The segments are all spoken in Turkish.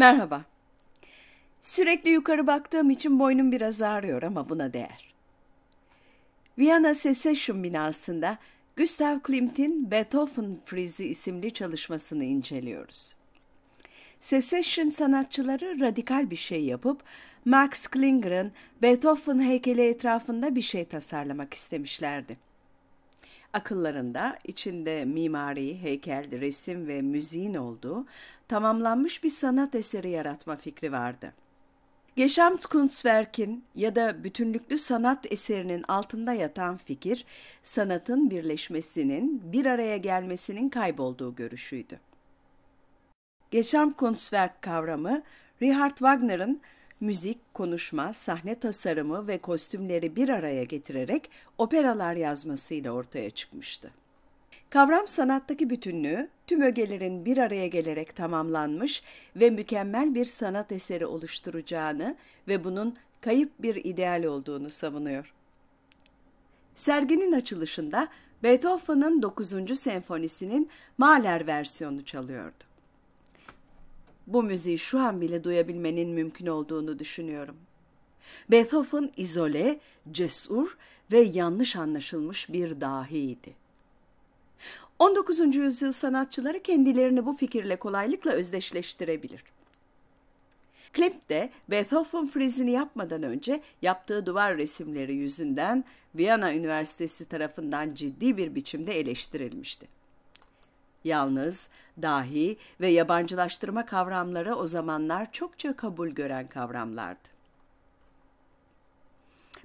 Merhaba. Sürekli yukarı baktığım için boynum biraz ağrıyor ama buna değer. Viyana Secession binasında Gustav Klimt'in Beethoven Friz'i isimli çalışmasını inceliyoruz. Secession sanatçıları radikal bir şey yapıp Max Klinger'ın Beethoven heykeli etrafında bir şey tasarlamak istemişlerdi. Akıllarında içinde mimari, heykel, resim ve müziğin olduğu tamamlanmış bir sanat eseri yaratma fikri vardı. Gesamtkunstwerk'in ya da bütünlüklü sanat eserinin altında yatan fikir, sanatın birleşmesinin, bir araya gelmesinin kaybolduğu görüşüydü. Gesamtkunstwerk kavramı, Richard Wagner'ın müzik, konuşma, sahne tasarımı ve kostümleri bir araya getirerek operalar yazmasıyla ortaya çıkmıştı. Kavram sanattaki bütünlüğü tüm ögelerin bir araya gelerek tamamlanmış ve mükemmel bir sanat eseri oluşturacağını ve bunun kayıp bir ideal olduğunu savunuyor. Serginin açılışında Beethoven'ın 9. senfonisinin Mahler versiyonu çalıyordu bu müziği şu an bile duyabilmenin mümkün olduğunu düşünüyorum. Beethoven izole, cesur ve yanlış anlaşılmış bir dahiydi. 19. yüzyıl sanatçıları kendilerini bu fikirle kolaylıkla özdeşleştirebilir. Klimt de Beethoven frizini yapmadan önce yaptığı duvar resimleri yüzünden Viyana Üniversitesi tarafından ciddi bir biçimde eleştirilmişti. Yalnız dahi ve yabancılaştırma kavramları o zamanlar çokça kabul gören kavramlardı.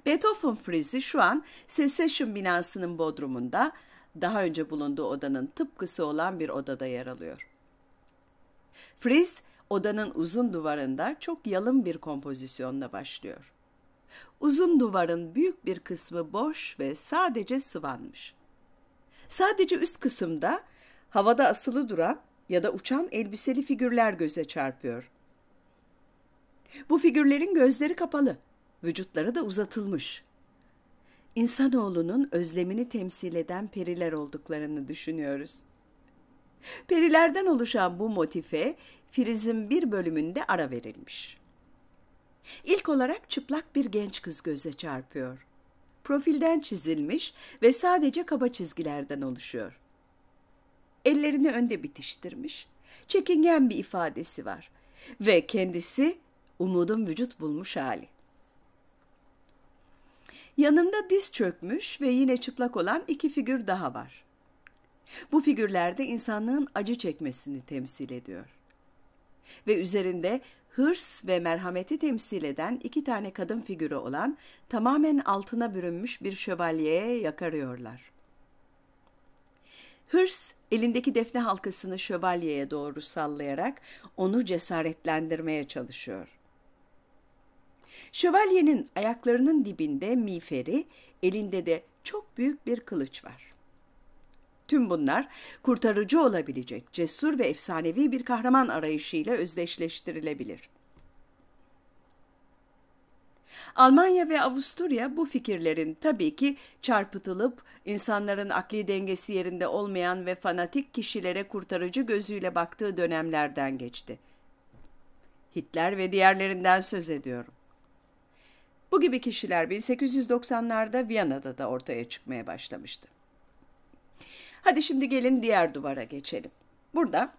Beethoven frizi şu an Secession binasının bodrumunda daha önce bulunduğu odanın tıpkısı olan bir odada yer alıyor. Friz odanın uzun duvarında çok yalın bir kompozisyonla başlıyor. Uzun duvarın büyük bir kısmı boş ve sadece sıvanmış. Sadece üst kısımda havada asılı duran ya da uçan elbiseli figürler göze çarpıyor. Bu figürlerin gözleri kapalı, vücutları da uzatılmış. İnsanoğlunun özlemini temsil eden periler olduklarını düşünüyoruz. Perilerden oluşan bu motife frizin bir bölümünde ara verilmiş. İlk olarak çıplak bir genç kız göze çarpıyor. Profilden çizilmiş ve sadece kaba çizgilerden oluşuyor ellerini önde bitiştirmiş, çekingen bir ifadesi var ve kendisi umudun vücut bulmuş hali. Yanında diz çökmüş ve yine çıplak olan iki figür daha var. Bu figürlerde insanlığın acı çekmesini temsil ediyor. Ve üzerinde hırs ve merhameti temsil eden iki tane kadın figürü olan tamamen altına bürünmüş bir şövalyeye yakarıyorlar. Hırs Elindeki defne halkasını şövalyeye doğru sallayarak onu cesaretlendirmeye çalışıyor. Şövalyenin ayaklarının dibinde miğferi, elinde de çok büyük bir kılıç var. Tüm bunlar kurtarıcı olabilecek cesur ve efsanevi bir kahraman arayışıyla özdeşleştirilebilir.'' Almanya ve Avusturya bu fikirlerin tabii ki çarpıtılıp insanların akli dengesi yerinde olmayan ve fanatik kişilere kurtarıcı gözüyle baktığı dönemlerden geçti. Hitler ve diğerlerinden söz ediyorum. Bu gibi kişiler 1890'larda Viyana'da da ortaya çıkmaya başlamıştı. Hadi şimdi gelin diğer duvara geçelim. Burada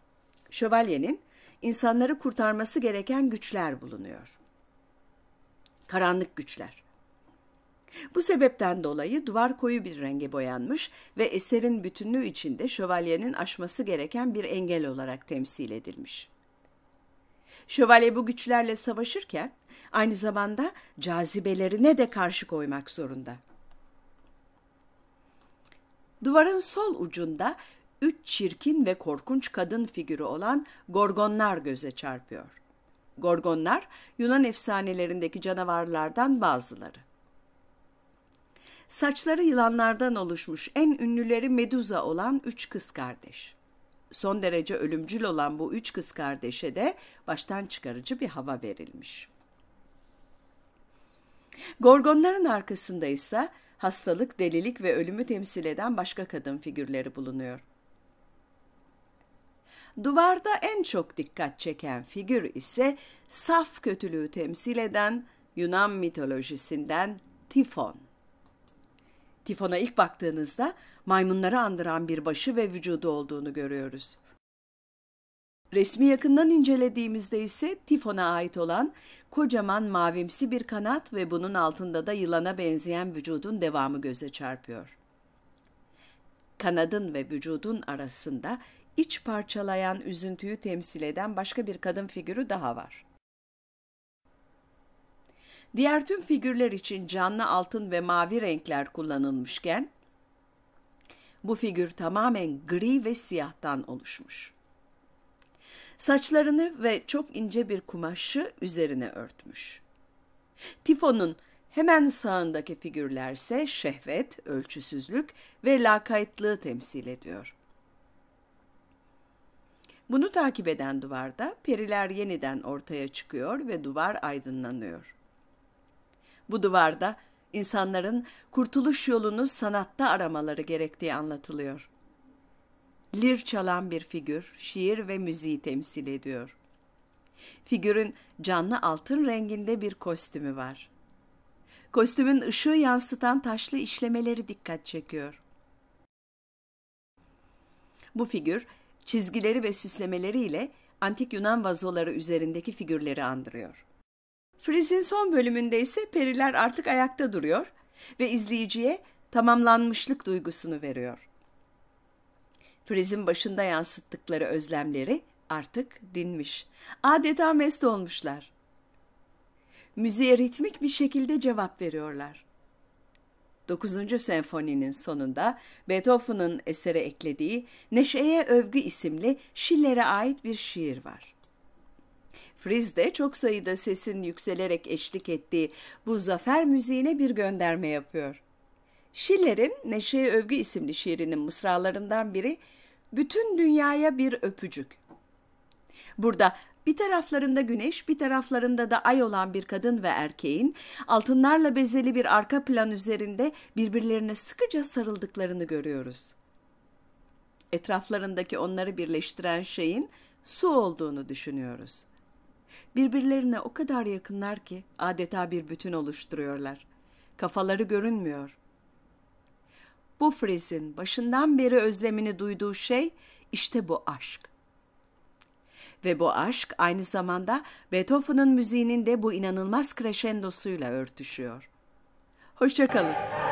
şövalyenin insanları kurtarması gereken güçler bulunuyor karanlık güçler. Bu sebepten dolayı duvar koyu bir renge boyanmış ve eserin bütünlüğü içinde şövalyenin aşması gereken bir engel olarak temsil edilmiş. Şövalye bu güçlerle savaşırken aynı zamanda cazibelerine de karşı koymak zorunda. Duvarın sol ucunda üç çirkin ve korkunç kadın figürü olan gorgonlar göze çarpıyor. Gorgonlar Yunan efsanelerindeki canavarlardan bazıları. Saçları yılanlardan oluşmuş en ünlüleri Meduza olan üç kız kardeş. Son derece ölümcül olan bu üç kız kardeşe de baştan çıkarıcı bir hava verilmiş. Gorgonların arkasında ise hastalık, delilik ve ölümü temsil eden başka kadın figürleri bulunuyor. Duvarda en çok dikkat çeken figür ise saf kötülüğü temsil eden Yunan mitolojisinden Tifon. Tifon'a ilk baktığınızda maymunları andıran bir başı ve vücudu olduğunu görüyoruz. Resmi yakından incelediğimizde ise Tifon'a ait olan kocaman mavimsi bir kanat ve bunun altında da yılana benzeyen vücudun devamı göze çarpıyor. Kanadın ve vücudun arasında iç parçalayan üzüntüyü temsil eden başka bir kadın figürü daha var. Diğer tüm figürler için canlı altın ve mavi renkler kullanılmışken bu figür tamamen gri ve siyahtan oluşmuş. Saçlarını ve çok ince bir kumaşı üzerine örtmüş. Tifo'nun hemen sağındaki figürlerse şehvet, ölçüsüzlük ve lakaytlığı temsil ediyor. Bunu takip eden duvarda periler yeniden ortaya çıkıyor ve duvar aydınlanıyor. Bu duvarda insanların kurtuluş yolunu sanatta aramaları gerektiği anlatılıyor. Lir çalan bir figür şiir ve müziği temsil ediyor. Figürün canlı altın renginde bir kostümü var. Kostümün ışığı yansıtan taşlı işlemeleri dikkat çekiyor. Bu figür çizgileri ve süslemeleriyle antik Yunan vazoları üzerindeki figürleri andırıyor. Friz'in son bölümünde ise periler artık ayakta duruyor ve izleyiciye tamamlanmışlık duygusunu veriyor. Friz'in başında yansıttıkları özlemleri artık dinmiş. Adeta mest olmuşlar. Müziğe ritmik bir şekilde cevap veriyorlar. 9. senfoninin sonunda Beethoven'ın esere eklediği Neşeye Övgü isimli Schiller'e ait bir şiir var. Friz de çok sayıda sesin yükselerek eşlik ettiği bu zafer müziğine bir gönderme yapıyor. Schiller'in Neşeye Övgü isimli şiirinin mısralarından biri bütün dünyaya bir öpücük. Burada bir taraflarında güneş, bir taraflarında da ay olan bir kadın ve erkeğin altınlarla bezeli bir arka plan üzerinde birbirlerine sıkıca sarıldıklarını görüyoruz. Etraflarındaki onları birleştiren şeyin su olduğunu düşünüyoruz. Birbirlerine o kadar yakınlar ki adeta bir bütün oluşturuyorlar. Kafaları görünmüyor. Bu frizin başından beri özlemini duyduğu şey işte bu aşk. Ve bu aşk aynı zamanda Beethoven'ın müziğinin de bu inanılmaz kreşendosuyla örtüşüyor. Hoşçakalın.